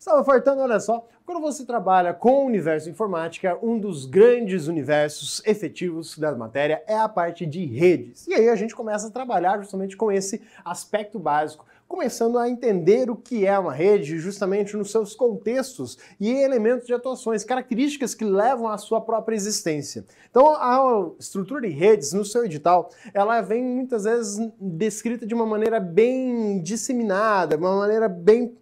Estava fartando, olha só, quando você trabalha com o universo informática, um dos grandes universos efetivos da matéria é a parte de redes. E aí a gente começa a trabalhar justamente com esse aspecto básico, começando a entender o que é uma rede, justamente nos seus contextos e elementos de atuações, características que levam à sua própria existência. Então, a estrutura de redes no seu edital, ela vem muitas vezes descrita de uma maneira bem disseminada, de uma maneira bem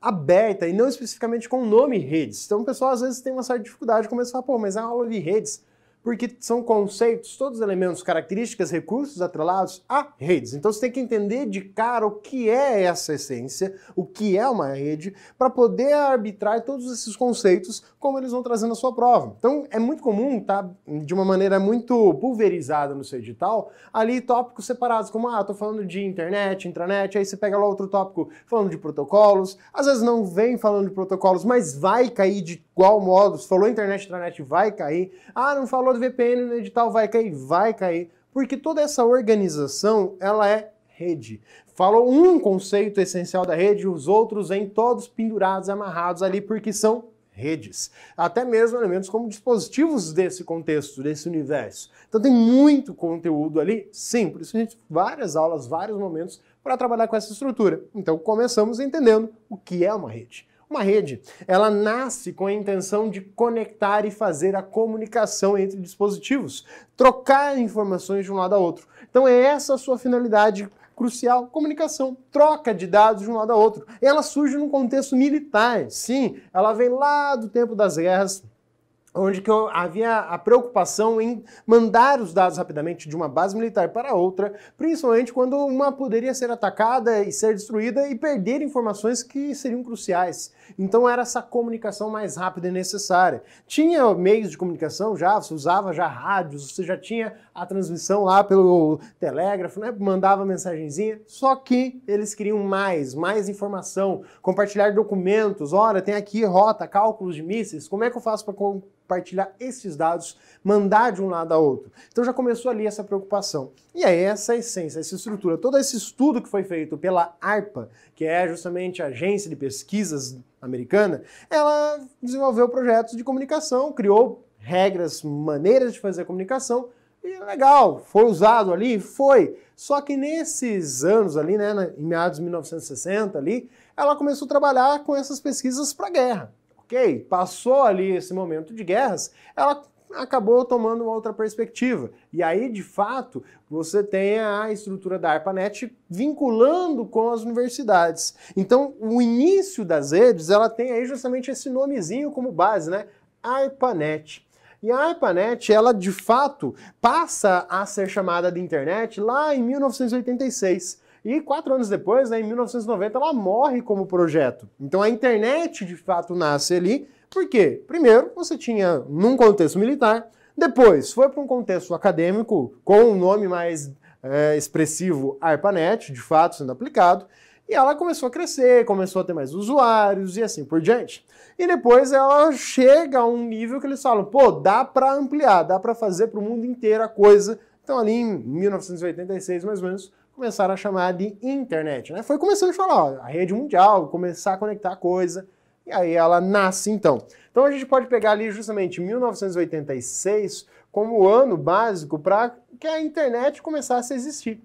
aberta e não especificamente com o nome redes. Então o pessoal às vezes tem uma certa dificuldade de começar, pô, mas é uma aula de redes porque são conceitos, todos elementos, características, recursos atrelados a redes. Então você tem que entender de cara o que é essa essência, o que é uma rede, para poder arbitrar todos esses conceitos como eles vão trazendo a sua prova. Então é muito comum, tá? De uma maneira muito pulverizada no seu edital, ali tópicos separados, como ah, tô falando de internet, intranet, aí você pega lá outro tópico falando de protocolos, às vezes não vem falando de protocolos, mas vai cair de igual modo, se falou internet, intranet, vai cair. Ah, não falou do VPN no edital vai cair? Vai cair, porque toda essa organização, ela é rede. Falou um conceito essencial da rede, os outros vêm todos pendurados, amarrados ali, porque são redes, até mesmo elementos como dispositivos desse contexto, desse universo. Então tem muito conteúdo ali, sim, por isso a gente várias aulas, vários momentos para trabalhar com essa estrutura. Então começamos entendendo o que é uma rede uma rede. Ela nasce com a intenção de conectar e fazer a comunicação entre dispositivos, trocar informações de um lado a outro. Então é essa a sua finalidade crucial, comunicação, troca de dados de um lado a outro. Ela surge num contexto militar, sim, ela vem lá do tempo das guerras, onde havia a preocupação em mandar os dados rapidamente de uma base militar para outra, principalmente quando uma poderia ser atacada e ser destruída e perder informações que seriam cruciais. Então era essa comunicação mais rápida e necessária. Tinha meios de comunicação já, você usava já rádios, você já tinha a transmissão lá pelo telégrafo, né? mandava mensagenzinha, só que eles queriam mais, mais informação, compartilhar documentos, olha, tem aqui rota, cálculos de mísseis, como é que eu faço para compartilhar esses dados, mandar de um lado a outro. Então já começou ali essa preocupação. E aí essa essência, essa estrutura, todo esse estudo que foi feito pela ARPA, que é justamente a Agência de Pesquisas americana, ela desenvolveu projetos de comunicação, criou regras, maneiras de fazer comunicação, e é legal, foi usado ali, foi. Só que nesses anos ali, né, em meados de 1960 ali, ela começou a trabalhar com essas pesquisas para guerra. OK? Passou ali esse momento de guerras, ela acabou tomando outra perspectiva. E aí, de fato, você tem a estrutura da ARPANET vinculando com as universidades. Então, o início das redes, ela tem aí justamente esse nomezinho como base, né? ARPANET. E a ARPANET, ela de fato passa a ser chamada de internet lá em 1986. E quatro anos depois, né, em 1990, ela morre como projeto. Então a internet de fato nasce ali por quê? Primeiro, você tinha num contexto militar, depois foi para um contexto acadêmico com um nome mais é, expressivo, ARPANET, de fato sendo aplicado, e ela começou a crescer, começou a ter mais usuários e assim por diante. E depois ela chega a um nível que eles falam, pô, dá para ampliar, dá para fazer para o mundo inteiro a coisa. Então ali em 1986, mais ou menos, começaram a chamar de internet, né? Foi começando a falar, ó, a rede mundial, começar a conectar a coisa, e aí ela nasce então. Então a gente pode pegar ali justamente 1986 como ano básico para que a internet começasse a existir.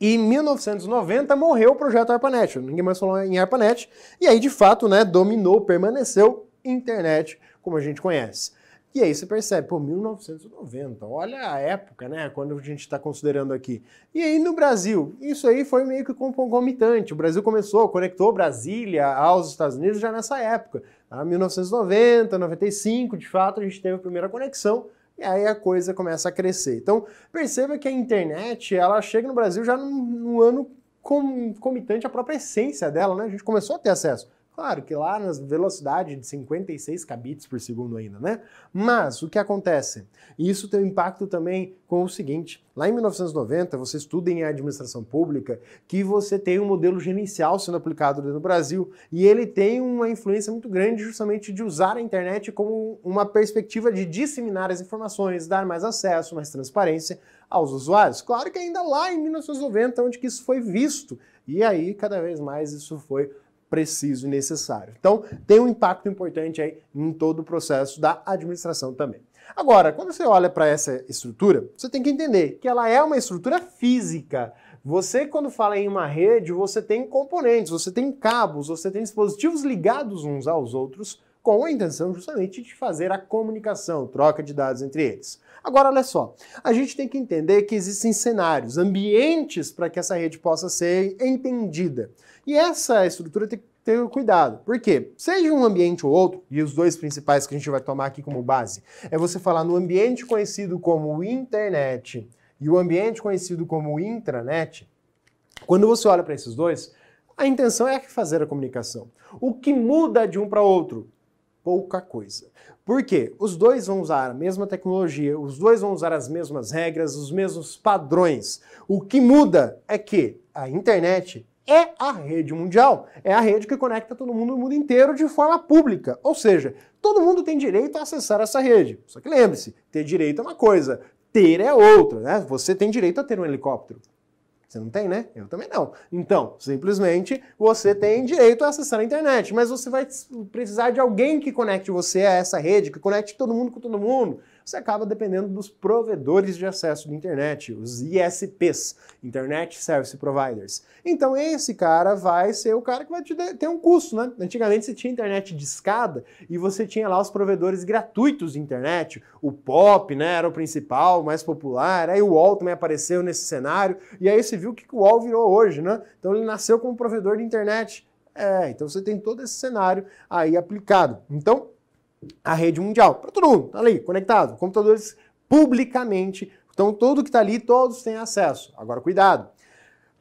E em 1990 morreu o projeto ARPANET, ninguém mais falou em ARPANET, e aí de fato né, dominou, permaneceu internet como a gente conhece. E aí você percebe, pô, 1990, olha a época, né? Quando a gente está considerando aqui. E aí no Brasil, isso aí foi meio que concomitante. O Brasil começou, conectou Brasília aos Estados Unidos já nessa época. Tá? 1990, 95, de fato, a gente teve a primeira conexão. E aí a coisa começa a crescer. Então, perceba que a internet, ela chega no Brasil já num, num ano com, comitante à própria essência dela, né? A gente começou a ter acesso Claro que lá nas velocidade de 56 kbits por segundo ainda, né? Mas o que acontece? Isso tem um impacto também com o seguinte: lá em 1990, você estuda em administração pública que você tem um modelo gerencial sendo aplicado no Brasil e ele tem uma influência muito grande justamente de usar a internet como uma perspectiva de disseminar as informações, dar mais acesso, mais transparência aos usuários. Claro que ainda lá em 1990, onde que isso foi visto. E aí, cada vez mais, isso foi preciso e necessário. Então, tem um impacto importante aí em todo o processo da administração também. Agora, quando você olha para essa estrutura, você tem que entender que ela é uma estrutura física. Você, quando fala em uma rede, você tem componentes, você tem cabos, você tem dispositivos ligados uns aos outros com a intenção justamente de fazer a comunicação, troca de dados entre eles. Agora, olha só, a gente tem que entender que existem cenários, ambientes para que essa rede possa ser entendida. E essa estrutura tem que ter cuidado. Por quê? Seja um ambiente ou outro, e os dois principais que a gente vai tomar aqui como base, é você falar no ambiente conhecido como internet e o ambiente conhecido como intranet. Quando você olha para esses dois, a intenção é fazer a comunicação. O que muda de um para outro pouca coisa. Por quê? Os dois vão usar a mesma tecnologia, os dois vão usar as mesmas regras, os mesmos padrões. O que muda é que a internet é a rede mundial, é a rede que conecta todo mundo no mundo inteiro de forma pública. Ou seja, todo mundo tem direito a acessar essa rede. Só que lembre-se, ter direito é uma coisa, ter é outra, né? Você tem direito a ter um helicóptero. Você não tem, né? Eu também não. Então, simplesmente você tem direito a acessar a internet, mas você vai precisar de alguém que conecte você a essa rede, que conecte todo mundo com todo mundo, você acaba dependendo dos provedores de acesso de internet, os ISPs, Internet Service Providers. Então esse cara vai ser o cara que vai te ter um custo, né? Antigamente você tinha internet de escada e você tinha lá os provedores gratuitos de internet, o POP, né, era o principal, o mais popular, aí o UOL também apareceu nesse cenário, e aí você viu o que o UOL virou hoje, né? Então ele nasceu como provedor de internet. É, então você tem todo esse cenário aí aplicado. Então, a rede mundial. Para todo mundo, tá ali, conectado. Computadores publicamente. Então, todo que está ali, todos têm acesso. Agora, cuidado.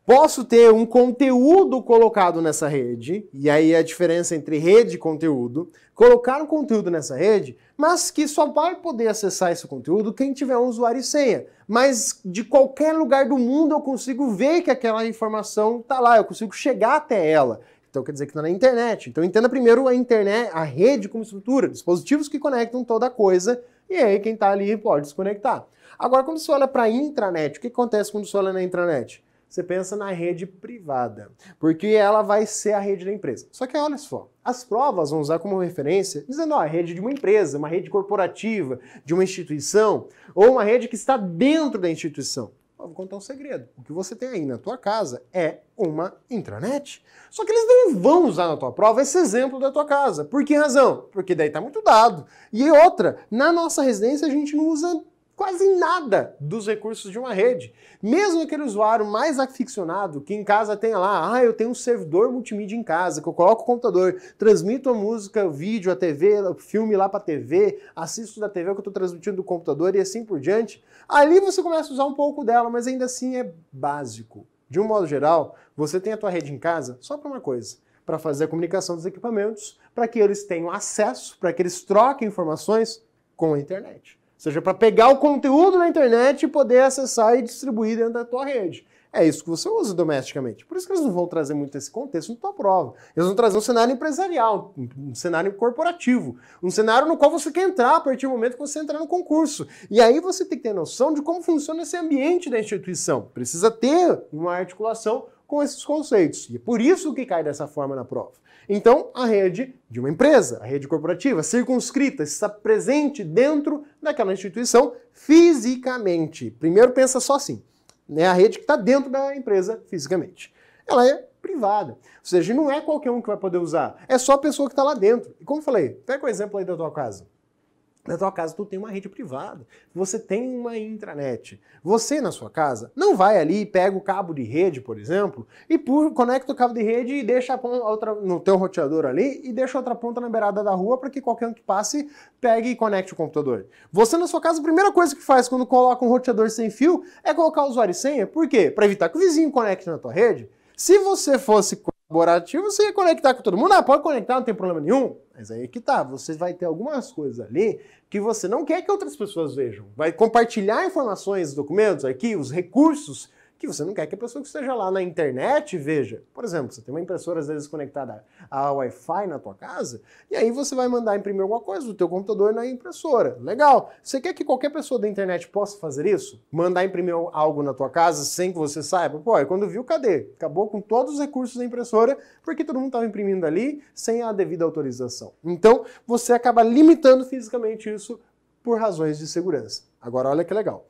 Posso ter um conteúdo colocado nessa rede, e aí a diferença entre rede e conteúdo, colocar um conteúdo nessa rede, mas que só vai poder acessar esse conteúdo quem tiver um usuário e senha. Mas de qualquer lugar do mundo eu consigo ver que aquela informação está lá, eu consigo chegar até ela. Então quer dizer que está é na internet. Então entenda primeiro a internet, a rede como estrutura, dispositivos que conectam toda coisa, e aí quem está ali pode desconectar. Agora, quando você olha para a intranet, o que acontece quando você olha na intranet? Você pensa na rede privada, porque ela vai ser a rede da empresa. Só que olha só, as provas vão usar como referência, dizendo ó, a rede de uma empresa, uma rede corporativa, de uma instituição, ou uma rede que está dentro da instituição. Eu vou contar um segredo. O que você tem aí na tua casa é uma intranet. Só que eles não vão usar na tua prova esse exemplo da tua casa. Por que razão? Porque daí tá muito dado. E outra, na nossa residência a gente não usa quase nada dos recursos de uma rede. Mesmo aquele usuário mais aficionado, que em casa tenha lá, ah, eu tenho um servidor multimídia em casa, que eu coloco o computador, transmito a música, o vídeo, a TV, o filme lá para a TV, assisto da TV que eu estou transmitindo do computador e assim por diante. Ali você começa a usar um pouco dela, mas ainda assim é básico. De um modo geral, você tem a tua rede em casa só para uma coisa, para fazer a comunicação dos equipamentos, para que eles tenham acesso, para que eles troquem informações com a internet seja, para pegar o conteúdo na internet e poder acessar e distribuir dentro da tua rede. É isso que você usa domesticamente. Por isso que eles não vão trazer muito esse contexto na tua prova. Eles vão trazer um cenário empresarial, um cenário corporativo, um cenário no qual você quer entrar a partir do momento que você entrar no concurso. E aí você tem que ter noção de como funciona esse ambiente da instituição. Precisa ter uma articulação com esses conceitos. E é por isso que cai dessa forma na prova. Então, a rede de uma empresa, a rede corporativa, circunscrita, está presente dentro daquela instituição fisicamente. Primeiro pensa só assim, né? A rede que está dentro da empresa fisicamente. Ela é privada. Ou seja, não é qualquer um que vai poder usar, é só a pessoa que está lá dentro. E como eu falei, pega o exemplo aí da tua casa. Na tua casa tu tem uma rede privada, você tem uma intranet. Você na sua casa não vai ali pega o cabo de rede, por exemplo, e por, conecta o cabo de rede e deixa a outra no teu roteador ali e deixa outra ponta na beirada da rua para que qualquer um que passe pegue e conecte o computador. Você na sua casa a primeira coisa que faz quando coloca um roteador sem fio é colocar usuário e senha. Por quê? Para evitar que o vizinho conecte na tua rede. Se você fosse colaborativo, você ia conectar com todo mundo. Ah, pode conectar, não tem problema nenhum. Mas aí que tá, você vai ter algumas coisas ali que você não quer que outras pessoas vejam. Vai compartilhar informações, documentos, arquivos, recursos que você não quer que a pessoa que esteja lá na internet veja. Por exemplo, você tem uma impressora às vezes conectada a Wi-Fi na tua casa, e aí você vai mandar imprimir alguma coisa do teu computador na impressora. Legal. Você quer que qualquer pessoa da internet possa fazer isso? Mandar imprimir algo na tua casa sem que você saiba? Pô, e quando viu, cadê? Acabou com todos os recursos da impressora porque todo mundo estava imprimindo ali sem a devida autorização. Então, você acaba limitando fisicamente isso por razões de segurança. Agora, olha que legal.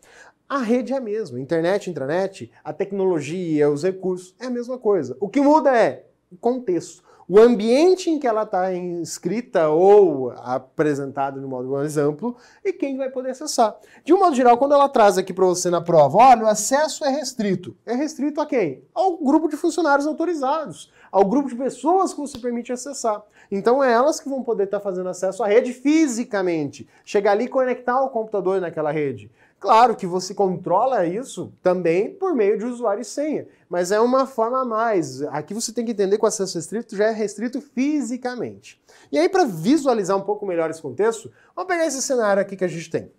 A rede é a mesma, internet, intranet, a tecnologia, os recursos, é a mesma coisa. O que muda é o contexto. O ambiente em que ela está inscrita ou apresentada de um modo mais amplo e quem vai poder acessar. De um modo geral, quando ela traz aqui para você na prova, olha, o acesso é restrito. É restrito a quem? Ao grupo de funcionários autorizados, ao grupo de pessoas que você permite acessar. Então é elas que vão poder estar tá fazendo acesso à rede fisicamente. Chegar ali e conectar o computador naquela rede. Claro que você controla isso também por meio de usuário e senha, mas é uma forma a mais. Aqui você tem que entender que o acesso restrito já é restrito fisicamente. E aí, para visualizar um pouco melhor esse contexto, vamos pegar esse cenário aqui que a gente tem.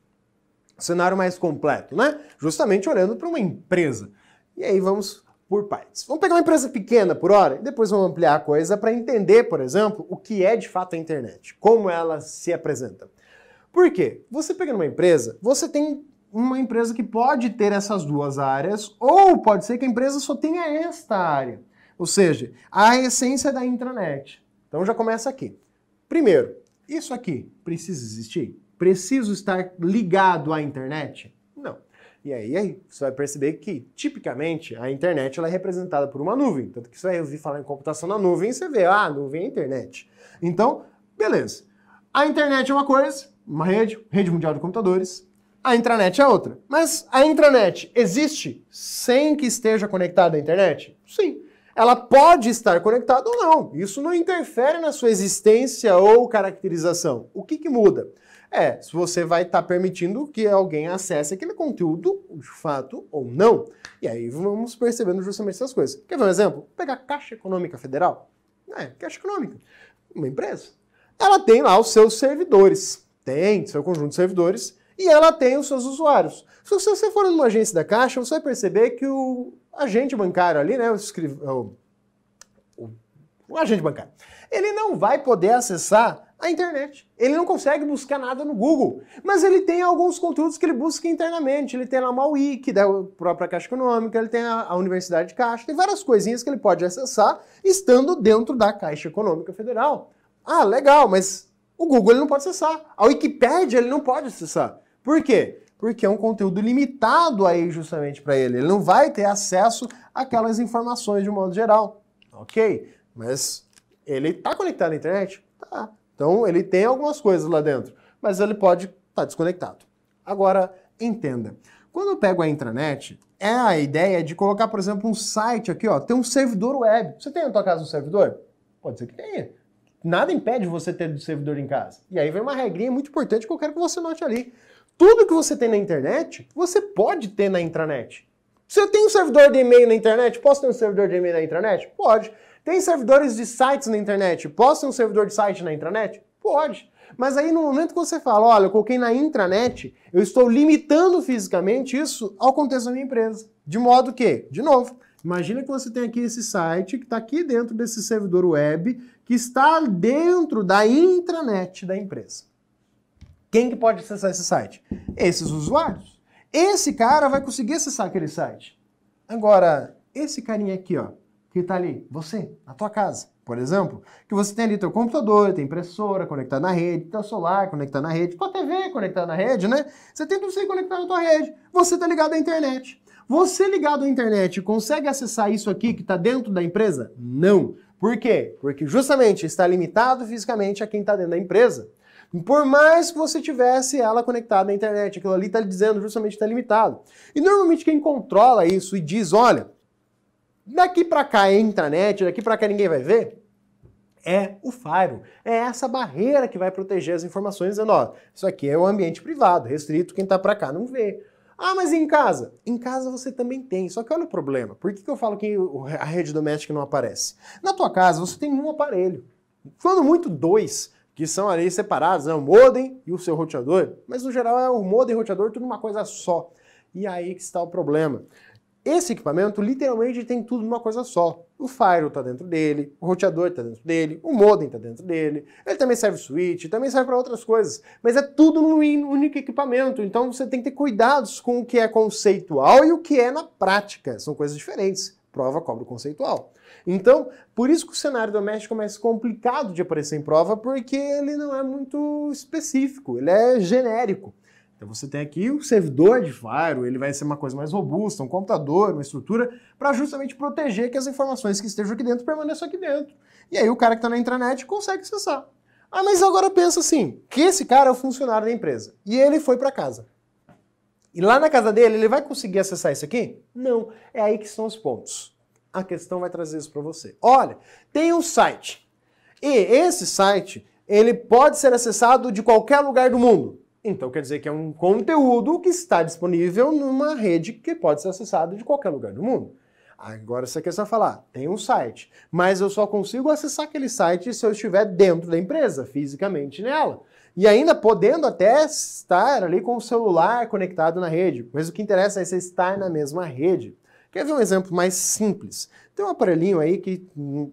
cenário mais completo, né? Justamente olhando para uma empresa. E aí vamos por partes. Vamos pegar uma empresa pequena por hora e depois vamos ampliar a coisa para entender, por exemplo, o que é de fato a internet, como ela se apresenta. Por quê? Você pegando uma empresa, você tem uma empresa que pode ter essas duas áreas, ou pode ser que a empresa só tenha esta área. Ou seja, a essência é da intranet. Então já começa aqui. Primeiro, isso aqui precisa existir? Preciso estar ligado à internet? Não. E aí, aí você vai perceber que, tipicamente, a internet ela é representada por uma nuvem. Tanto que você vai ouvir falar em computação na nuvem e você vê, ah, nuvem é internet. Então, beleza. A internet é uma coisa, uma rede, rede mundial de computadores, a intranet é outra. Mas a intranet existe sem que esteja conectada à internet? Sim. Ela pode estar conectada ou não. Isso não interfere na sua existência ou caracterização. O que, que muda? É se você vai estar tá permitindo que alguém acesse aquele conteúdo de fato ou não. E aí vamos percebendo justamente essas coisas. Quer ver um exemplo? pegar a Caixa Econômica Federal. É, Caixa Econômica, uma empresa. Ela tem lá os seus servidores. Tem seu conjunto de servidores e ela tem os seus usuários. Se você for numa agência da Caixa, você vai perceber que o agente bancário ali, né, o, o... o... o agente bancário, ele não vai poder acessar a internet. Ele não consegue buscar nada no Google, mas ele tem alguns conteúdos que ele busca internamente. Ele tem lá uma wiki da própria Caixa Econômica, ele tem a, a Universidade de Caixa, tem várias coisinhas que ele pode acessar estando dentro da Caixa Econômica Federal. Ah, legal, mas o Google ele não pode acessar, a Wikipédia ele não pode acessar. Por quê? Porque é um conteúdo limitado aí justamente para ele. Ele não vai ter acesso àquelas informações de um modo geral, ok? Mas ele está conectado à internet? Tá. Então ele tem algumas coisas lá dentro, mas ele pode estar tá desconectado. Agora, entenda. Quando eu pego a intranet, é a ideia de colocar, por exemplo, um site aqui, ó, tem um servidor web. Você tem na tua casa um servidor? Pode ser que tenha. Nada impede você ter um servidor em casa. E aí vem uma regrinha muito importante que eu quero que você note ali. Tudo que você tem na internet, você pode ter na intranet. Se eu tenho um servidor de e-mail na internet, posso ter um servidor de e-mail na intranet? Pode. Tem servidores de sites na internet, posso ter um servidor de site na intranet? Pode. Mas aí no momento que você fala, olha, eu coloquei na intranet, eu estou limitando fisicamente isso ao contexto da minha empresa. De modo que, de novo, imagina que você tem aqui esse site que está aqui dentro desse servidor web, que está dentro da intranet da empresa. Quem que pode acessar esse site? Esses usuários. Esse cara vai conseguir acessar aquele site. Agora, esse carinha aqui, ó, que está ali, você, na tua casa, por exemplo, que você tem ali teu computador, tem impressora conectada na rede, teu celular conectado na rede, tua TV conectada na rede, né? Você tem tudo isso conectado na tua rede. Você está ligado à internet. Você ligado à internet consegue acessar isso aqui que está dentro da empresa? Não. Por quê? Porque justamente está limitado fisicamente a quem está dentro da empresa. Por mais que você tivesse ela conectada à internet, aquilo ali está dizendo justamente está limitado. E normalmente quem controla isso e diz, olha, daqui para cá é intranet, daqui para cá ninguém vai ver, é o firewall. É essa barreira que vai proteger as informações, dizendo, ó, isso aqui é o um ambiente privado, restrito, quem está para cá não vê. Ah, mas em casa? Em casa você também tem, só que olha o problema. Por que, que eu falo que a rede doméstica não aparece? Na tua casa você tem um aparelho, quando muito dois, que são ali separados, né? o modem e o seu roteador, mas no geral é o modem e o roteador tudo uma coisa só. E aí que está o problema. Esse equipamento literalmente tem tudo numa coisa só. O firewall está dentro dele, o roteador está dentro dele, o modem está dentro dele, ele também serve switch, também serve para outras coisas, mas é tudo num único equipamento, então você tem que ter cuidados com o que é conceitual e o que é na prática, são coisas diferentes. Prova cobra o conceitual. Então, por isso que o cenário doméstico é mais complicado de aparecer em prova, porque ele não é muito específico, ele é genérico. Então você tem aqui o servidor de faro, ele vai ser uma coisa mais robusta, um computador, uma estrutura, para justamente proteger que as informações que estejam aqui dentro permaneçam aqui dentro. E aí o cara que está na intranet consegue acessar. Ah, mas agora pensa assim, que esse cara é o funcionário da empresa e ele foi para casa. E lá na casa dele, ele vai conseguir acessar isso aqui? Não. É aí que estão os pontos. A questão vai trazer isso para você. Olha, tem um site. E esse site, ele pode ser acessado de qualquer lugar do mundo. Então quer dizer que é um conteúdo que está disponível numa rede que pode ser acessado de qualquer lugar do mundo. Agora você quer só falar, tem um site, mas eu só consigo acessar aquele site se eu estiver dentro da empresa, fisicamente nela e ainda podendo até estar ali com o celular conectado na rede. Mas o que interessa é você estar na mesma rede. Quer ver um exemplo mais simples? Tem um aparelhinho aí que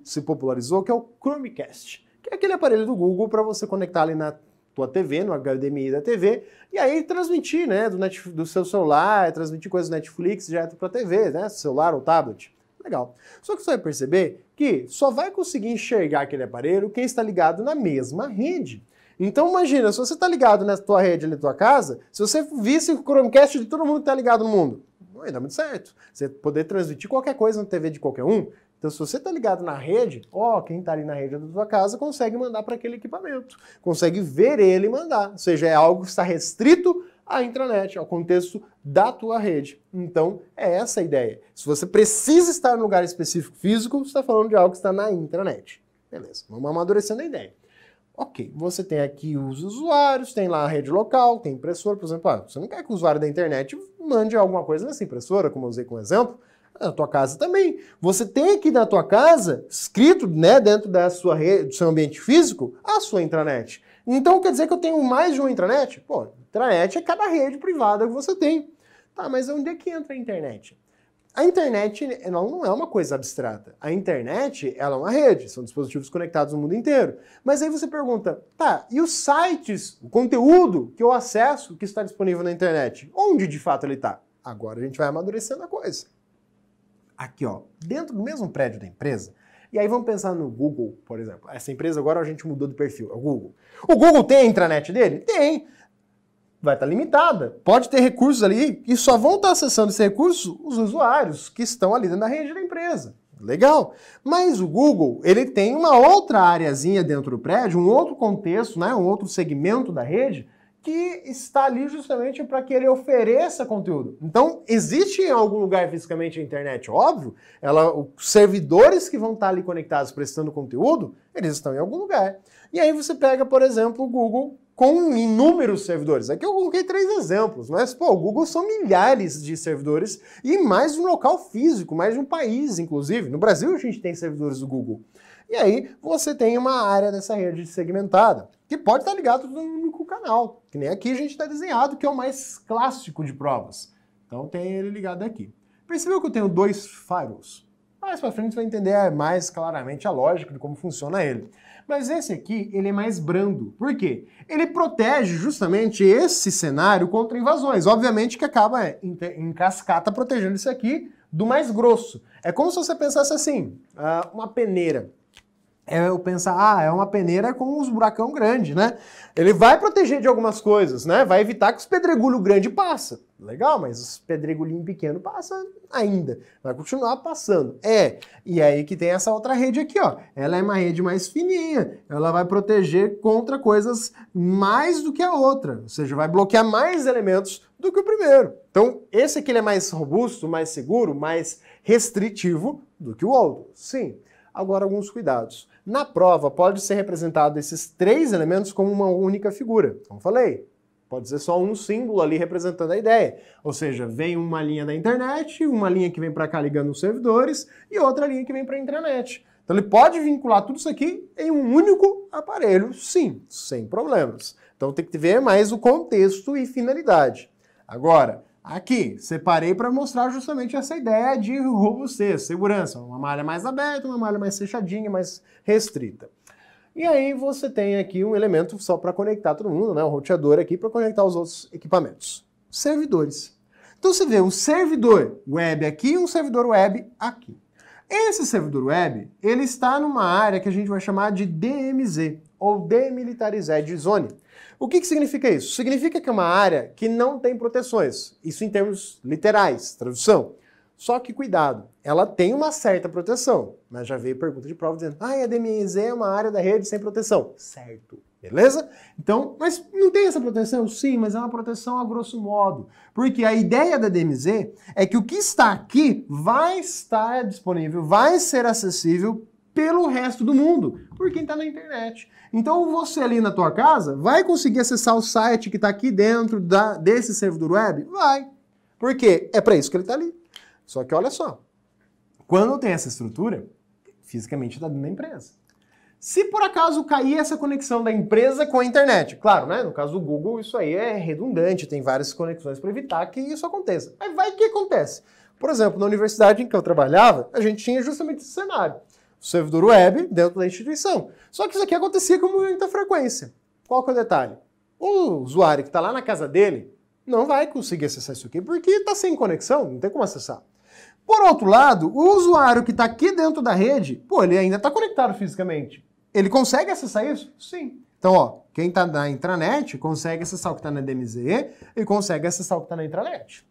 se popularizou que é o Chromecast, que é aquele aparelho do Google para você conectar ali na tua TV, no HDMI da TV, e aí transmitir, né, do, do seu celular, transmitir coisas do Netflix direto para a TV, né, celular ou tablet. Legal. Só que você vai perceber que só vai conseguir enxergar aquele aparelho quem está ligado na mesma rede. Então imagina, se você está ligado na tua rede ali na tua casa, se você visse o Chromecast de todo mundo que está ligado no mundo, não ia dar muito certo. Você poder transmitir qualquer coisa na TV de qualquer um. Então, se você está ligado na rede, ó, quem está ali na rede da tua casa consegue mandar para aquele equipamento, consegue ver ele mandar. Ou seja, é algo que está restrito à intranet, ao contexto da tua rede. Então, é essa a ideia. Se você precisa estar em um lugar específico físico, você está falando de algo que está na intranet. Beleza, vamos amadurecendo a ideia. Ok, você tem aqui os usuários, tem lá a rede local, tem impressora, por exemplo, ah, você não quer que o usuário da internet mande alguma coisa nessa impressora, como eu usei como exemplo, na tua casa também. Você tem aqui na tua casa, escrito né, dentro da sua rede, do seu ambiente físico, a sua intranet. Então quer dizer que eu tenho mais de uma intranet? Pô, intranet é cada rede privada que você tem. Tá, mas onde é que entra a internet? A internet não é uma coisa abstrata. A internet ela é uma rede, são dispositivos conectados no mundo inteiro. Mas aí você pergunta, tá, e os sites, o conteúdo que eu acesso que está disponível na internet? Onde de fato ele está? Agora a gente vai amadurecendo a coisa. Aqui, ó, dentro do mesmo prédio da empresa, e aí vamos pensar no Google, por exemplo. Essa empresa agora a gente mudou do perfil, é o Google. O Google tem a intranet dele? Tem vai estar tá limitada. Pode ter recursos ali e só vão estar tá acessando esse recurso os usuários que estão ali na rede da empresa. Legal. Mas o Google, ele tem uma outra areazinha dentro do prédio, um outro contexto, né, um outro segmento da rede que está ali justamente para que ele ofereça conteúdo. Então, existe em algum lugar fisicamente a internet, óbvio, ela, os servidores que vão estar tá ali conectados prestando conteúdo, eles estão em algum lugar. E aí você pega, por exemplo, o Google com inúmeros servidores. Aqui eu coloquei três exemplos, mas pô, o Google são milhares de servidores e mais de um local físico, mais de um país, inclusive. No Brasil a gente tem servidores do Google. E aí você tem uma área dessa rede segmentada, que pode estar ligado no único canal, que nem aqui a gente está desenhado, que é o mais clássico de provas. Então tem ele ligado aqui. Percebeu que eu tenho dois firewalls? Mais para frente você vai entender mais claramente a lógica de como funciona ele. Mas esse aqui, ele é mais brando. Por quê? Ele protege justamente esse cenário contra invasões. Obviamente que acaba em, em cascata protegendo isso aqui do mais grosso. É como se você pensasse assim, ah, uma peneira é eu pensar, ah, é uma peneira com uns buracão grande, né? Ele vai proteger de algumas coisas, né? Vai evitar que os pedregulho grande passa. Legal, mas os pedregulhinhos pequeno passa ainda, vai continuar passando. É, e aí que tem essa outra rede aqui, ó. Ela é uma rede mais fininha, ela vai proteger contra coisas mais do que a outra, ou seja, vai bloquear mais elementos do que o primeiro. Então, esse aqui ele é mais robusto, mais seguro, mais restritivo do que o outro. Sim. Agora, alguns cuidados. Na prova, pode ser representado esses três elementos como uma única figura, como falei. Pode ser só um símbolo ali representando a ideia. Ou seja, vem uma linha da internet, uma linha que vem para cá ligando os servidores e outra linha que vem para a intranet. Então ele pode vincular tudo isso aqui em um único aparelho, sim, sem problemas. Então tem que ver mais o contexto e finalidade. Agora, Aqui, separei para mostrar justamente essa ideia de robustez, segurança, uma malha mais aberta, uma malha mais fechadinha, mais restrita. E aí você tem aqui um elemento só para conectar todo mundo, né? O roteador aqui para conectar os outros equipamentos. Servidores. Então você vê um servidor web aqui e um servidor web aqui. Esse servidor web, ele está numa área que a gente vai chamar de DMZ, ou demilitarizar é de zone. O que, que significa isso? Significa que é uma área que não tem proteções, isso em termos literais, tradução. Só que cuidado, ela tem uma certa proteção, mas já veio pergunta de prova dizendo, ah, a DMZ é uma área da rede sem proteção. Certo. Beleza? Então, mas não tem essa proteção? Sim, mas é uma proteção a grosso modo. Porque a ideia da DMZ é que o que está aqui vai estar disponível, vai ser acessível pelo resto do mundo, por quem está na internet. Então você ali na tua casa vai conseguir acessar o site que está aqui dentro da, desse servidor web? Vai. Porque é para isso que ele está ali. Só que olha só, quando tem essa estrutura, fisicamente está dentro da empresa. Se por acaso cair essa conexão da empresa com a internet, claro, né? No caso do Google, isso aí é redundante, tem várias conexões para evitar que isso aconteça. Mas vai que acontece. Por exemplo, na universidade em que eu trabalhava, a gente tinha justamente esse cenário servidor web dentro da instituição. Só que isso aqui acontecia com muita frequência. Qual que é o detalhe? O usuário que está lá na casa dele não vai conseguir acessar isso aqui porque está sem conexão, não tem como acessar. Por outro lado, o usuário que está aqui dentro da rede, pô, ele ainda está conectado fisicamente. Ele consegue acessar isso? Sim. Então, ó, quem está na intranet consegue acessar o que está na DMZ e consegue acessar o que está na intranet.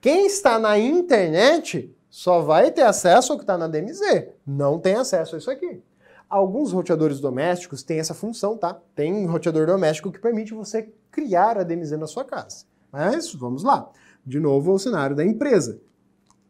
Quem está na internet só vai ter acesso ao que está na DMZ, não tem acesso a isso aqui. Alguns roteadores domésticos têm essa função, tá? Tem um roteador doméstico que permite você criar a DMZ na sua casa. Mas é vamos lá. De novo, o cenário da empresa.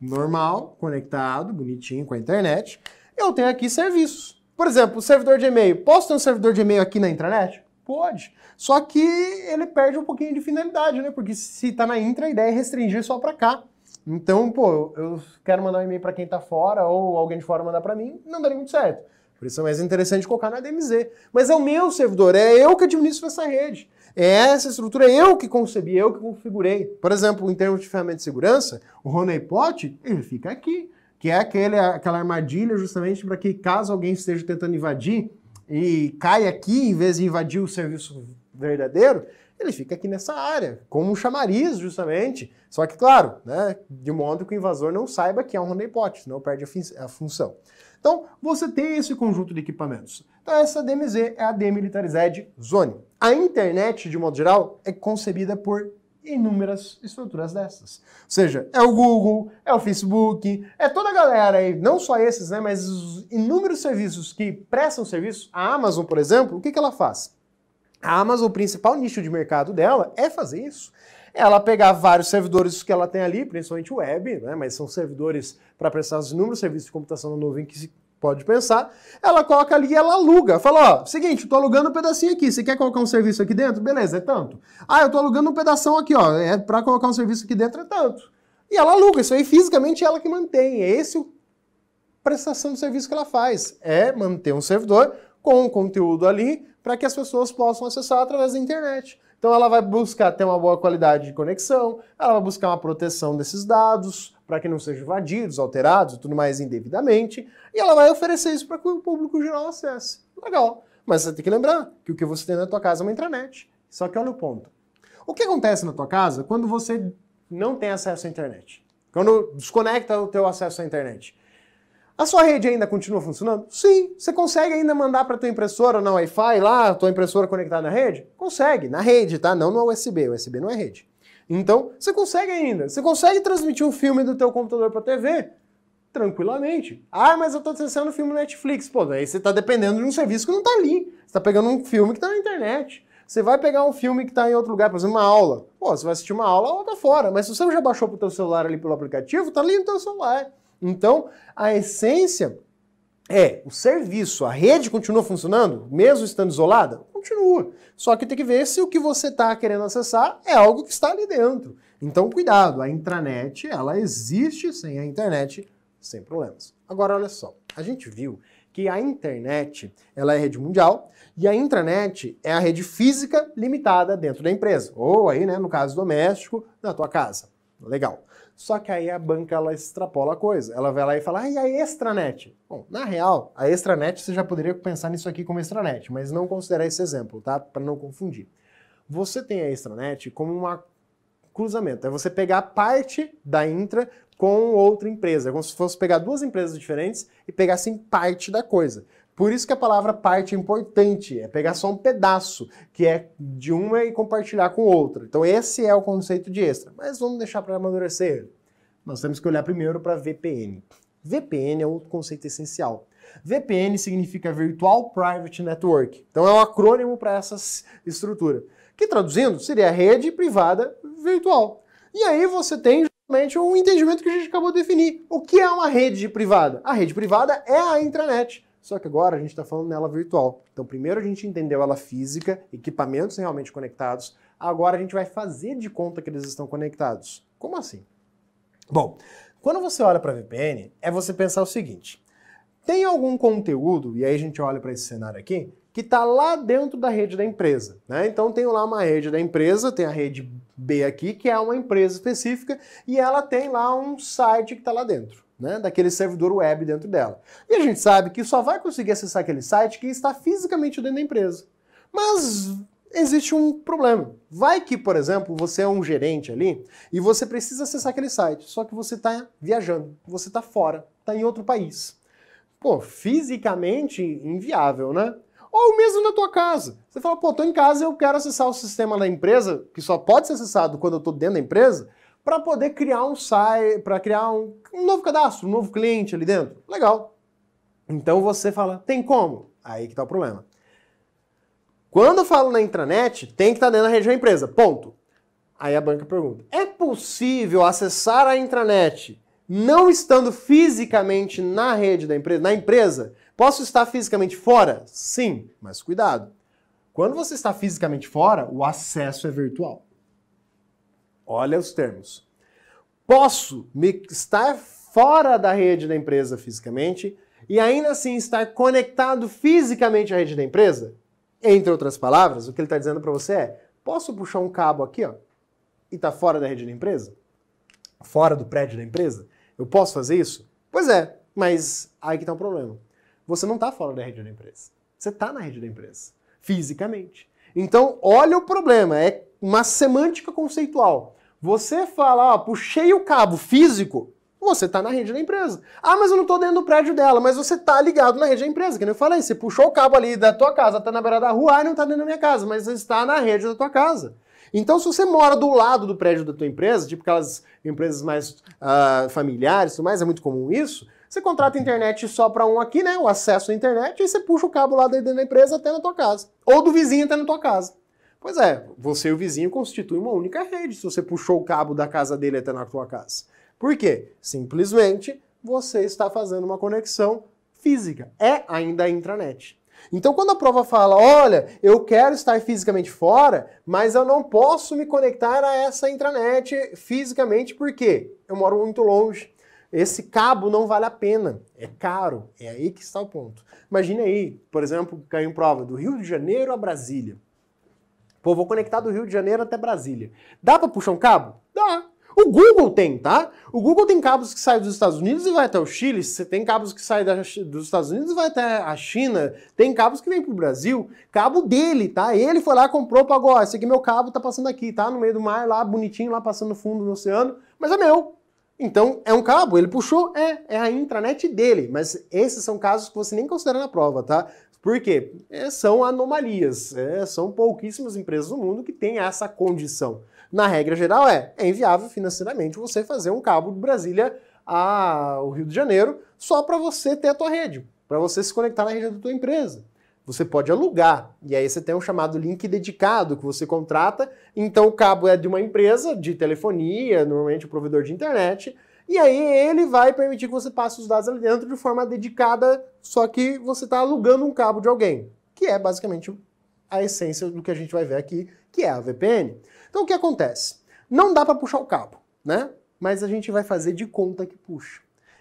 Normal, conectado, bonitinho com a internet. Eu tenho aqui serviços. Por exemplo, o servidor de e-mail. Posso ter um servidor de e-mail aqui na intranet? Pode. Só que ele perde um pouquinho de finalidade, né? Porque se está na intra, a ideia é restringir só para cá. Então, pô, eu quero mandar um e-mail para quem está fora ou alguém de fora mandar para mim, não daria muito certo. Por isso é mais interessante colocar na DMZ. Mas é o meu servidor, é eu que administro essa rede. É essa estrutura, é eu que concebi, é eu que configurei. Por exemplo, em termos de ferramenta de segurança, o Honeypot, ele fica aqui, que é aquele, aquela armadilha justamente para que caso alguém esteja tentando invadir e caia aqui em vez de invadir o serviço verdadeiro, ele fica aqui nessa área, como um chamariz, justamente. Só que, claro, né, de modo que o invasor não saiba que é um honeypot, senão perde a, a função. Então, você tem esse conjunto de equipamentos. Então, essa DMZ é a Demilitarized Zone. A internet, de modo geral, é concebida por inúmeras estruturas dessas. Ou seja, é o Google, é o Facebook, é toda a galera aí, não só esses, né, mas os inúmeros serviços que prestam serviço. A Amazon, por exemplo, o que, que ela faz? A Amazon, o principal nicho de mercado dela é fazer isso. Ela pegar vários servidores que ela tem ali, principalmente web, né? mas são servidores para prestar os inúmeros serviços de computação na nuvem que se pode pensar. Ela coloca ali e ela aluga. Fala, ó, seguinte, estou alugando um pedacinho aqui. Você quer colocar um serviço aqui dentro? Beleza, é tanto. Ah, eu estou alugando um pedaço aqui, ó. É para colocar um serviço aqui dentro é tanto. E ela aluga, isso aí fisicamente é ela que mantém. É esse o prestação de serviço que ela faz. É manter um servidor com o conteúdo ali, para que as pessoas possam acessar através da internet. Então ela vai buscar ter uma boa qualidade de conexão, ela vai buscar uma proteção desses dados para que não sejam invadidos, alterados tudo mais indevidamente, e ela vai oferecer isso para que o público geral acesse. Legal. Mas você tem que lembrar que o que você tem na tua casa é uma intranet. Só que olha o ponto. O que acontece na tua casa quando você não tem acesso à internet? Quando desconecta o teu acesso à internet? A sua rede ainda continua funcionando? Sim. Você consegue ainda mandar para tua impressora na Wi-Fi lá, tua impressora conectada na rede? Consegue, na rede, tá? Não no USB. USB não é rede. Então, você consegue ainda. Você consegue transmitir um filme do teu computador para a TV? Tranquilamente. Ah, mas eu estou acessando filme Netflix. Pô, daí você está dependendo de um serviço que não está ali. Você está pegando um filme que está na internet. Você vai pegar um filme que está em outro lugar, por exemplo, uma aula. Pô, você vai assistir uma aula, a aula está fora. Mas se você já baixou para o teu celular ali pelo aplicativo, está ali no teu celular. Então, a essência é o serviço. A rede continua funcionando, mesmo estando isolada? Continua. Só que tem que ver se o que você está querendo acessar é algo que está ali dentro. Então, cuidado, a intranet, ela existe sem a internet, sem problemas. Agora, olha só, a gente viu que a internet ela é rede mundial e a intranet é a rede física limitada dentro da empresa, ou aí, né, no caso doméstico, na tua casa. Legal. Só que aí a banca ela extrapola a coisa. Ela vai lá e fala, ah, e a extranet? Bom, na real, a extranet você já poderia pensar nisso aqui como extranet, mas não considerar esse exemplo, tá? Para não confundir. Você tem a extranet como um cruzamento. É você pegar parte da intra com outra empresa. É como se fosse pegar duas empresas diferentes e pegar assim parte da coisa. Por isso que a palavra parte é importante, é pegar só um pedaço, que é de uma e compartilhar com outra. Então esse é o conceito de extra, mas vamos deixar para amadurecer. Nós temos que olhar primeiro para VPN. VPN é outro conceito essencial. VPN significa Virtual Private Network. Então é um acrônimo para essa estrutura, que traduzindo seria rede privada virtual. E aí você tem justamente o um entendimento que a gente acabou de definir. O que é uma rede privada? A rede privada é a intranet. Só que agora a gente está falando nela virtual. Então, primeiro a gente entendeu ela física, equipamentos realmente conectados. Agora a gente vai fazer de conta que eles estão conectados. Como assim? Bom, quando você olha para a VPN, é você pensar o seguinte: tem algum conteúdo, e aí a gente olha para esse cenário aqui, que está lá dentro da rede da empresa. Né? Então tem lá uma rede da empresa, tem a rede B aqui, que é uma empresa específica, e ela tem lá um site que está lá dentro né, daquele servidor web dentro dela. E a gente sabe que só vai conseguir acessar aquele site que está fisicamente dentro da empresa. Mas existe um problema. Vai que, por exemplo, você é um gerente ali e você precisa acessar aquele site, só que você está viajando, você está fora, está em outro país. Pô, fisicamente inviável, né? Ou mesmo na tua casa. Você fala, pô, tô em casa, eu quero acessar o sistema da empresa, que só pode ser acessado quando eu tô dentro da empresa, para poder criar um site, para criar um, um novo cadastro, um novo cliente ali dentro. Legal. Então você fala, tem como? Aí que está o problema. Quando eu falo na intranet, tem que estar tá dentro da rede da empresa, ponto. Aí a banca pergunta, é possível acessar a intranet não estando fisicamente na rede da empresa? Na empresa? Posso estar fisicamente fora? Sim, mas cuidado. Quando você está fisicamente fora, o acesso é virtual. Olha os termos. Posso me estar fora da rede da empresa fisicamente e ainda assim estar conectado fisicamente à rede da empresa? Entre outras palavras, o que ele está dizendo para você é: posso puxar um cabo aqui, ó, e tá fora da rede da empresa? Fora do prédio da empresa? Eu posso fazer isso? Pois é, mas aí que está um problema. Você não está fora da rede da empresa. Você está na rede da empresa, fisicamente. Então, olha o problema, é uma semântica conceitual. Você fala, ó, puxei o cabo físico, você está na rede da empresa. Ah, mas eu não estou dentro do prédio dela, mas você está ligado na rede da empresa, que nem eu falei. Você puxou o cabo ali da tua casa, está na beira da rua, e não está dentro da minha casa, mas está na rede da tua casa. Então, se você mora do lado do prédio da tua empresa, tipo aquelas empresas mais uh, familiares, tudo mais, é muito comum isso, você contrata internet só para um aqui, né? O acesso à internet, e você puxa o cabo lá dentro da empresa até na tua casa. Ou do vizinho até na tua casa. Pois é, você e o vizinho constituem uma única rede se você puxou o cabo da casa dele até na sua casa. Por quê? Simplesmente você está fazendo uma conexão física. É ainda a intranet. Então, quando a prova fala, olha, eu quero estar fisicamente fora, mas eu não posso me conectar a essa intranet fisicamente porque eu moro muito longe. Esse cabo não vale a pena, é caro. É aí que está o ponto. Imagine aí, por exemplo, caiu em prova do Rio de Janeiro a Brasília. Pô, vou conectar do Rio de Janeiro até Brasília. Dá para puxar um cabo? Dá. O Google tem, tá? O Google tem cabos que saem dos Estados Unidos e vai até o Chile, tem cabos que saem dos Estados Unidos e vai até a China, tem cabos que vêm pro Brasil, cabo dele, tá? Ele foi lá, comprou, pagou, ah, esse aqui é meu cabo tá passando aqui, tá? No meio do mar, lá, bonitinho, lá passando no fundo do oceano, mas é meu. Então, é um cabo, ele puxou, é, é a intranet dele, mas esses são casos que você nem considera na prova, tá? Por quê? É, são anomalias, é, são pouquíssimas empresas no mundo que têm essa condição. Na regra geral é, é inviável financeiramente você fazer um cabo de Brasília ao Rio de Janeiro só para você ter a tua rede, para você se conectar na rede da tua empresa. Você pode alugar, e aí você tem um chamado link dedicado que você contrata. Então o cabo é de uma empresa de telefonia, normalmente o provedor de internet, e aí ele vai permitir que você passe os dados ali dentro de forma dedicada só que você está alugando um cabo de alguém, que é basicamente a essência do que a gente vai ver aqui, que é a VPN. Então o que acontece? Não dá para puxar o cabo, né? Mas a gente vai fazer de conta que puxa.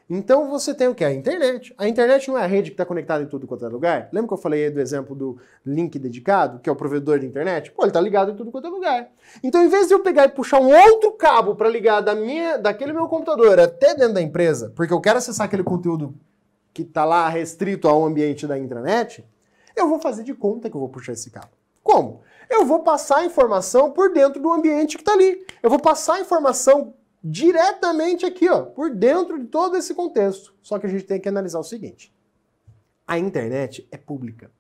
Então você tem o que? A internet. A internet não é a rede que está conectada em tudo quanto é lugar. Lembra que eu falei aí do exemplo do link dedicado, que é o provedor de internet? Pô, ele está ligado em tudo quanto é lugar. Então, em vez de eu pegar e puxar um outro cabo para ligar da minha, daquele meu computador até dentro da empresa, porque eu quero acessar aquele conteúdo que está lá restrito ao ambiente da intranet, eu vou fazer de conta que eu vou puxar esse cabo. Como? Eu vou passar a informação por dentro do ambiente que está ali. Eu vou passar a informação diretamente aqui, ó, por dentro de todo esse contexto. Só que a gente tem que analisar o seguinte. A internet é pública.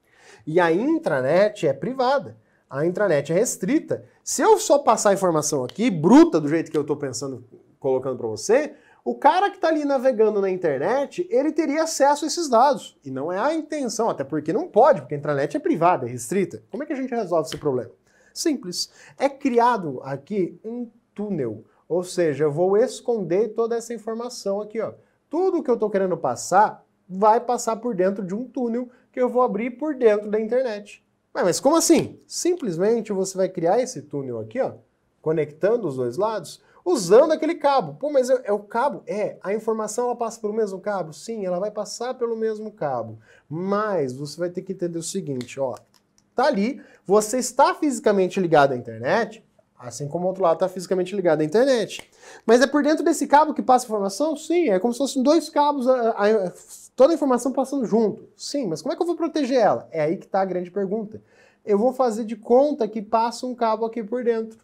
E a intranet é privada. A intranet é restrita. Se eu só passar a informação aqui, bruta, do jeito que eu estou pensando, colocando para você, o cara que está ali navegando na internet, ele teria acesso a esses dados. E não é a intenção, até porque não pode, porque a intranet é privada, é restrita. Como é que a gente resolve esse problema? Simples. É criado aqui um túnel, ou seja, eu vou esconder toda essa informação aqui. Ó. Tudo que eu estou querendo passar vai passar por dentro de um túnel que eu vou abrir por dentro da internet. Mas, mas como assim? Simplesmente você vai criar esse túnel aqui, ó conectando os dois lados, usando aquele cabo. Pô, mas é, é o cabo? É, a informação ela passa pelo mesmo cabo? Sim, ela vai passar pelo mesmo cabo. Mas você vai ter que entender o seguinte, ó. Tá ali, você está fisicamente ligado à internet, Assim como o outro lado está fisicamente ligado à internet. Mas é por dentro desse cabo que passa a informação? Sim, é como se fossem dois cabos, a, a, toda a informação passando junto. Sim, mas como é que eu vou proteger ela? É aí que está a grande pergunta. Eu vou fazer de conta que passa um cabo aqui por dentro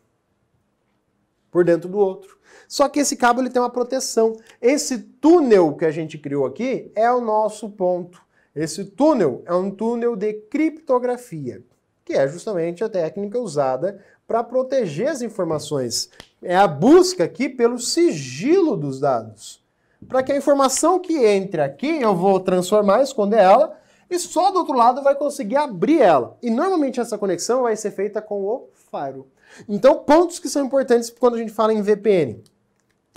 por dentro do outro. Só que esse cabo ele tem uma proteção. Esse túnel que a gente criou aqui é o nosso ponto. Esse túnel é um túnel de criptografia, que é justamente a técnica usada para proteger as informações. É a busca aqui pelo sigilo dos dados. Para que a informação que entre aqui, eu vou transformar, esconder ela, e só do outro lado vai conseguir abrir ela. E normalmente essa conexão vai ser feita com o faro. Então, pontos que são importantes quando a gente fala em VPN.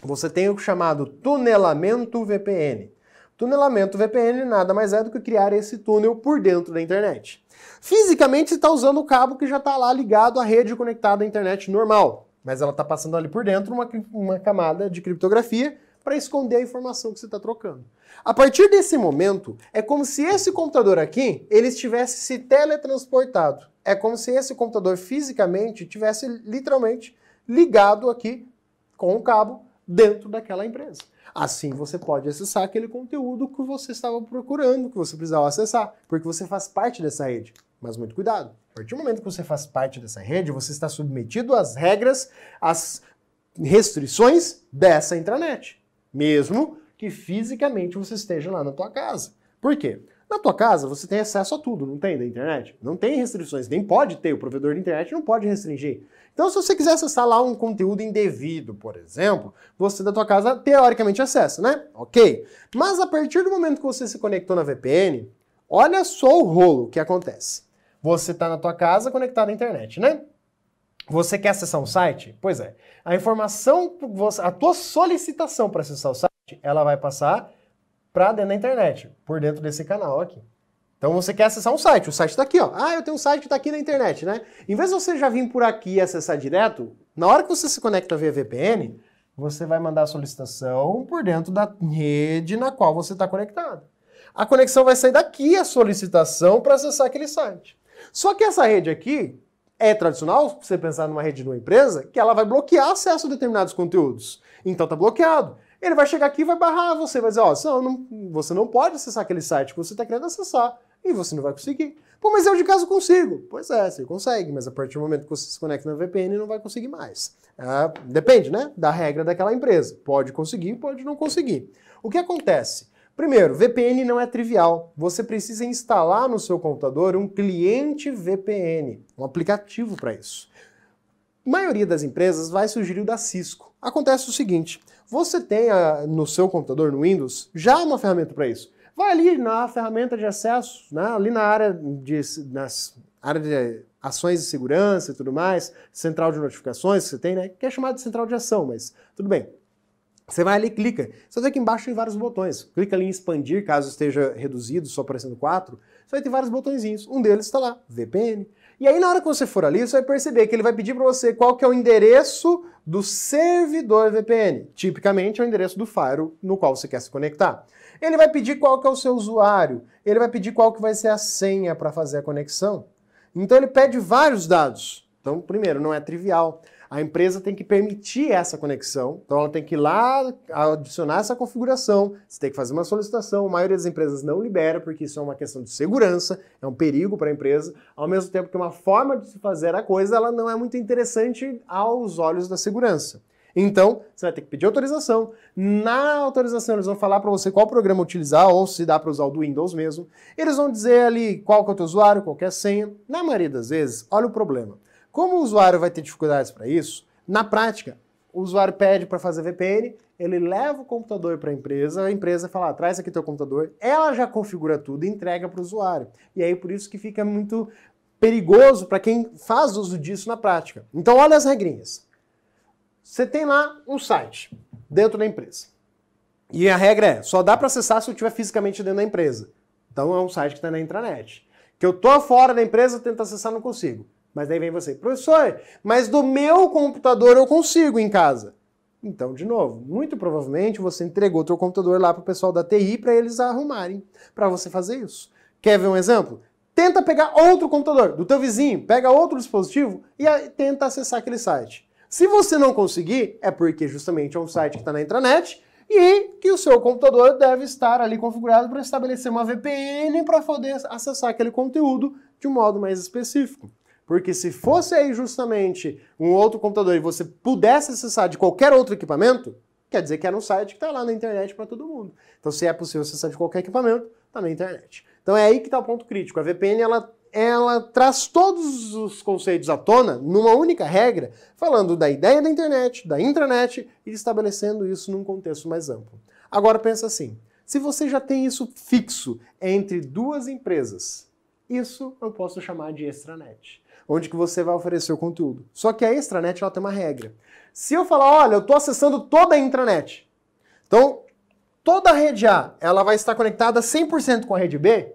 Você tem o chamado tunelamento VPN. Tunelamento VPN nada mais é do que criar esse túnel por dentro da internet. Fisicamente, você está usando o cabo que já está lá ligado à rede conectada à internet normal, mas ela está passando ali por dentro uma, uma camada de criptografia para esconder a informação que você está trocando. A partir desse momento, é como se esse computador aqui ele estivesse se teletransportado é como se esse computador fisicamente tivesse literalmente ligado aqui com o um cabo dentro daquela empresa. Assim você pode acessar aquele conteúdo que você estava procurando, que você precisava acessar, porque você faz parte dessa rede. Mas muito cuidado. A partir do momento que você faz parte dessa rede, você está submetido às regras, às restrições dessa intranet, mesmo que fisicamente você esteja lá na tua casa. Por quê? Na tua casa, você tem acesso a tudo, não tem da internet? Não tem restrições, nem pode ter, o provedor de internet não pode restringir. Então, se você quiser acessar lá um conteúdo indevido, por exemplo, você da tua casa teoricamente acessa, né? OK. Mas a partir do momento que você se conectou na VPN, olha só o rolo que acontece. Você está na tua casa conectado à internet, né? Você quer acessar um site? Pois é. A informação, a tua solicitação para acessar o site, ela vai passar para dentro da internet, por dentro desse canal aqui. Então você quer acessar um site, o site está aqui, ó. Ah, eu tenho um site que está aqui na internet, né? Em vez de você já vir por aqui e acessar direto, na hora que você se conecta via VPN, você vai mandar a solicitação por dentro da rede na qual você está conectado. A conexão vai sair daqui a solicitação para acessar aquele site. Só que essa rede aqui é tradicional, se você pensar numa rede de uma empresa, que ela vai bloquear acesso a determinados conteúdos. Então tá bloqueado. Ele vai chegar aqui e vai barrar você, vai dizer, ó, oh, você não pode acessar aquele site que você está querendo acessar e você não vai conseguir. Pô, mas eu de casa consigo. Pois é, você consegue, mas a partir do momento que você se conecta na VPN, não vai conseguir mais. É, depende, né, da regra daquela empresa. Pode conseguir, pode não conseguir. O que acontece? Primeiro, VPN não é trivial. Você precisa instalar no seu computador um cliente VPN, um aplicativo para isso. A maioria das empresas vai sugerir o da Cisco. Acontece o seguinte, você tem a, ah, no seu computador, no Windows, já uma ferramenta para isso. Vai ali na ferramenta de acesso, né? ali na área de, nas área de ações de segurança e tudo mais, central de notificações que você tem, né? que é chamada de central de ação, mas tudo bem. Você vai ali e clica. Você vê que embaixo tem vários botões. Clica ali em expandir, caso esteja reduzido, só aparecendo quatro. Você vai ter vários botõezinhos. Um deles está lá, VPN. E aí na hora que você for ali, você vai perceber que ele vai pedir para você qual que é o endereço do servidor VPN. Tipicamente é o endereço do firewall no qual você quer se conectar. Ele vai pedir qual que é o seu usuário, ele vai pedir qual que vai ser a senha para fazer a conexão. Então ele pede vários dados. Então, primeiro, não é trivial. A empresa tem que permitir essa conexão, então ela tem que ir lá adicionar essa configuração, você tem que fazer uma solicitação. A maioria das empresas não libera, porque isso é uma questão de segurança, é um perigo para a empresa, ao mesmo tempo que uma forma de se fazer a coisa ela não é muito interessante aos olhos da segurança. Então, você vai ter que pedir autorização. Na autorização, eles vão falar para você qual programa utilizar ou se dá para usar o do Windows mesmo. Eles vão dizer ali qual que é o teu usuário, qual é a senha. Na maioria das vezes, olha o problema. Como o usuário vai ter dificuldades para isso, na prática, o usuário pede para fazer VPN, ele leva o computador para a empresa, a empresa fala, ah, traz aqui teu computador, ela já configura tudo e entrega para o usuário. E aí por isso que fica muito perigoso para quem faz uso disso na prática. Então olha as regrinhas. Você tem lá um site dentro da empresa. E a regra é, só dá para acessar se eu estiver fisicamente dentro da empresa. Então é um site que está na intranet. Que eu tô fora da empresa, tento acessar, não consigo. Mas daí vem você, professor, mas do meu computador eu consigo em casa. Então, de novo, muito provavelmente você entregou o seu computador lá para o pessoal da TI para eles arrumarem, para você fazer isso. Quer ver um exemplo? Tenta pegar outro computador do teu vizinho, pega outro dispositivo e tenta acessar aquele site. Se você não conseguir, é porque justamente é um site que está na intranet e que o seu computador deve estar ali configurado para estabelecer uma VPN para poder acessar aquele conteúdo de um modo mais específico. Porque se fosse aí justamente um outro computador e você pudesse acessar de qualquer outro equipamento, quer dizer que era um site que está lá na internet para todo mundo. Então, se é possível acessar de qualquer equipamento, está na internet. Então, é aí que está o ponto crítico. A VPN, ela, ela traz todos os conceitos à tona numa única regra, falando da ideia da internet, da intranet e estabelecendo isso num contexto mais amplo. Agora, pensa assim. Se você já tem isso fixo entre duas empresas, isso eu posso chamar de extranet onde que você vai oferecer o conteúdo. Só que a extranet ela tem uma regra. Se eu falar, olha, eu estou acessando toda a intranet, então toda a rede A ela vai estar conectada 100% com a rede B,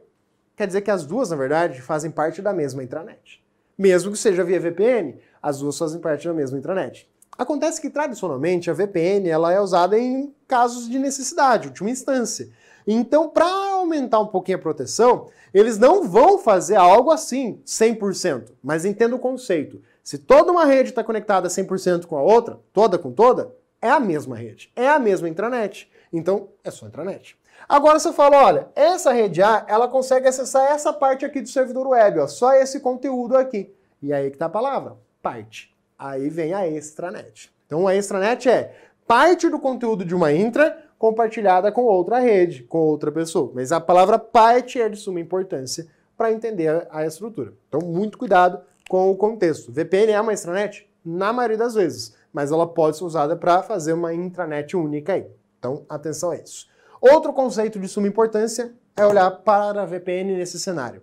quer dizer que as duas, na verdade, fazem parte da mesma intranet. Mesmo que seja via VPN, as duas fazem parte da mesma intranet. Acontece que, tradicionalmente, a VPN ela é usada em casos de necessidade, última instância. Então, para aumentar um pouquinho a proteção, eles não vão fazer algo assim 100%, mas entenda o conceito. Se toda uma rede está conectada 100% com a outra, toda com toda, é a mesma rede, é a mesma intranet. Então, é só intranet. Agora você fala, olha, essa rede A, ela consegue acessar essa parte aqui do servidor web, ó, só esse conteúdo aqui. E aí que tá a palavra, parte. Aí vem a extranet. Então a extranet é parte do conteúdo de uma intra compartilhada com outra rede, com outra pessoa. Mas a palavra parte é de suma importância para entender a estrutura. Então, muito cuidado com o contexto. VPN é uma extranet? Na maioria das vezes, mas ela pode ser usada para fazer uma intranet única aí. Então, atenção a isso. Outro conceito de suma importância é olhar para a VPN nesse cenário.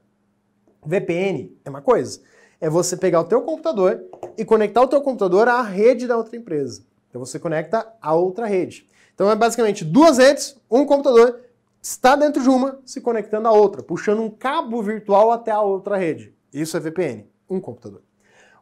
VPN é uma coisa, é você pegar o teu computador e conectar o teu computador à rede da outra empresa. Então você conecta a outra rede. Então é basicamente duas redes, um computador está dentro de uma, se conectando à outra, puxando um cabo virtual até a outra rede. Isso é VPN, um computador.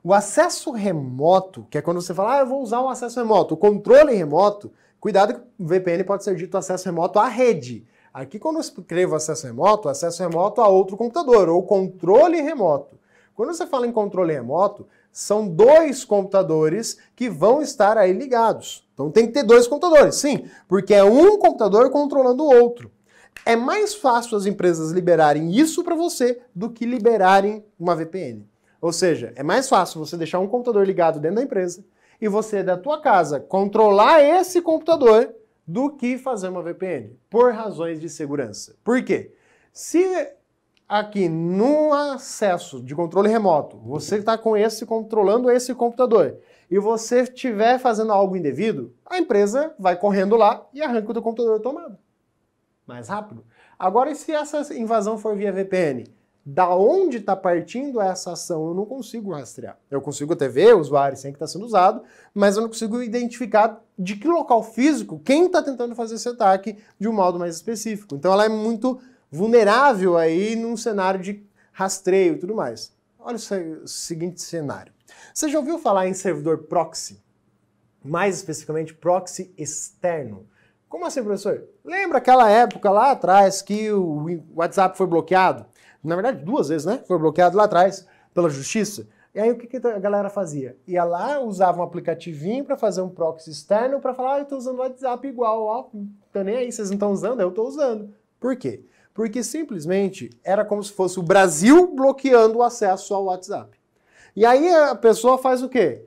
O acesso remoto, que é quando você fala, ah, eu vou usar o um acesso remoto, o controle remoto, cuidado que o VPN pode ser dito acesso remoto à rede. Aqui, quando eu escrevo acesso remoto, acesso remoto a outro computador, ou controle remoto. Quando você fala em controle remoto, são dois computadores que vão estar aí ligados. Então tem que ter dois computadores, sim, porque é um computador controlando o outro. É mais fácil as empresas liberarem isso para você do que liberarem uma VPN. Ou seja, é mais fácil você deixar um computador ligado dentro da empresa e você da tua casa controlar esse computador do que fazer uma VPN, por razões de segurança. Por quê? Se aqui no acesso de controle remoto, você está com esse controlando esse computador, e você estiver fazendo algo indevido, a empresa vai correndo lá e arranca o teu computador tomado. Mais rápido. Agora, e se essa invasão for via VPN? Da onde está partindo essa ação, eu não consigo rastrear. Eu consigo até ver o usuário sem que está sendo usado, mas eu não consigo identificar de que local físico quem está tentando fazer esse ataque de um modo mais específico. Então ela é muito vulnerável aí num cenário de rastreio e tudo mais. Olha o seguinte cenário. Você já ouviu falar em servidor proxy? Mais especificamente, proxy externo. Como assim, professor? Lembra aquela época lá atrás que o WhatsApp foi bloqueado? Na verdade, duas vezes, né? Foi bloqueado lá atrás pela justiça. E aí o que, a galera fazia? Ia lá, usava um aplicativinho para fazer um proxy externo para falar, ah, eu estou usando o WhatsApp igual, ó, não nem aí, vocês não estão usando, eu estou usando. Por quê? Porque simplesmente era como se fosse o Brasil bloqueando o acesso ao WhatsApp. E aí a pessoa faz o quê?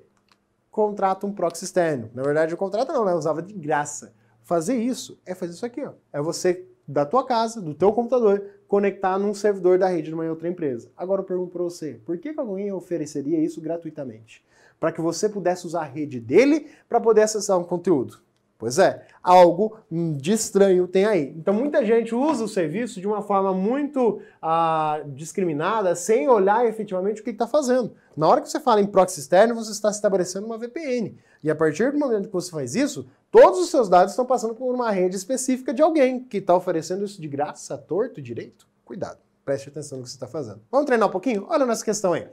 Contrata um proxy externo. Na verdade, o contrato não, né? usava de graça. Fazer isso é fazer isso aqui, ó. É você da tua casa, do teu computador, conectar num servidor da rede de uma outra empresa. Agora eu pergunto para você, por que, que alguém ofereceria isso gratuitamente? Para que você pudesse usar a rede dele para poder acessar um conteúdo. Pois é, algo de estranho tem aí. Então muita gente usa o serviço de uma forma muito ah, discriminada, sem olhar efetivamente o que está fazendo. Na hora que você fala em proxy externo, você está estabelecendo uma VPN. E a partir do momento que você faz isso, todos os seus dados estão passando por uma rede específica de alguém que está oferecendo isso de graça, torto, direito. Cuidado, preste atenção no que você está fazendo. Vamos treinar um pouquinho? Olha a nossa questão aí.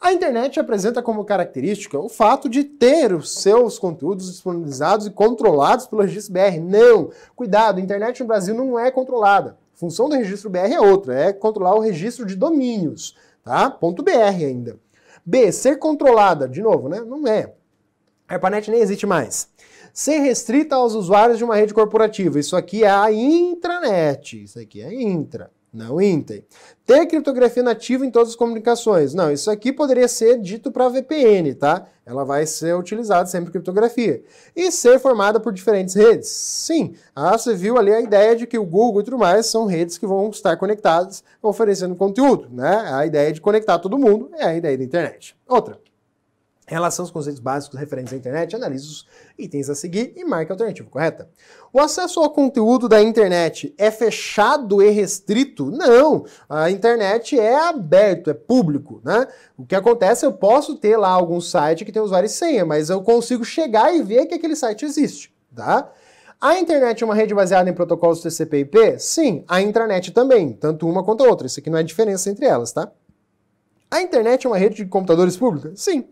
A internet apresenta como característica o fato de ter os seus conteúdos disponibilizados e controlados pelo registro BR. Não! Cuidado, a internet no Brasil não é controlada. A função do registro BR é outra, é controlar o registro de domínios, tá? Ponto .br ainda. B, ser controlada, de novo, né? Não é. A ARPANET nem existe mais. Ser restrita aos usuários de uma rede corporativa. Isso aqui é a intranet. Isso aqui é intra. Não intem. Ter criptografia nativa em todas as comunicações. Não, isso aqui poderia ser dito para VPN, tá? Ela vai ser utilizada sempre criptografia. E ser formada por diferentes redes. Sim, ah, você viu ali a ideia de que o Google e tudo mais são redes que vão estar conectadas, oferecendo conteúdo, né? A ideia de conectar todo mundo é a ideia da internet. Outra relação aos conceitos básicos referentes à internet, analisa os itens a seguir e marque a alternativa correta. O acesso ao conteúdo da internet é fechado e restrito? Não! A internet é aberto, é público, né? O que acontece, eu posso ter lá algum site que tem usuário e senha, mas eu consigo chegar e ver que aquele site existe, tá? A internet é uma rede baseada em protocolos TCP/IP? Sim, a intranet também, tanto uma quanto a outra. Isso aqui não é diferença entre elas, tá? A internet é uma rede de computadores pública? Sim,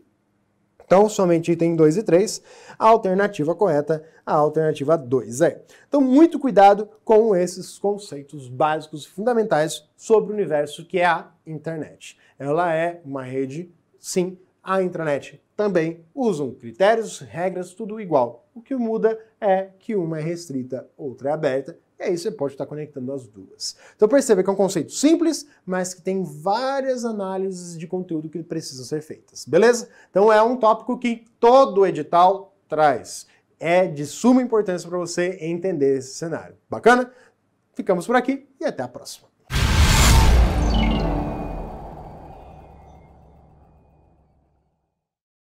então, somente item 2 e 3, a alternativa correta, a alternativa 2 é. Então, muito cuidado com esses conceitos básicos e fundamentais sobre o universo que é a internet. Ela é uma rede, sim, a intranet também usam critérios, regras, tudo igual. O que muda é que uma é restrita, outra é aberta, e aí você pode estar conectando as duas. Então perceba que é um conceito simples, mas que tem várias análises de conteúdo que precisam ser feitas, beleza? Então é um tópico que todo edital traz. É de suma importância para você entender esse cenário. Bacana? Ficamos por aqui e até a próxima.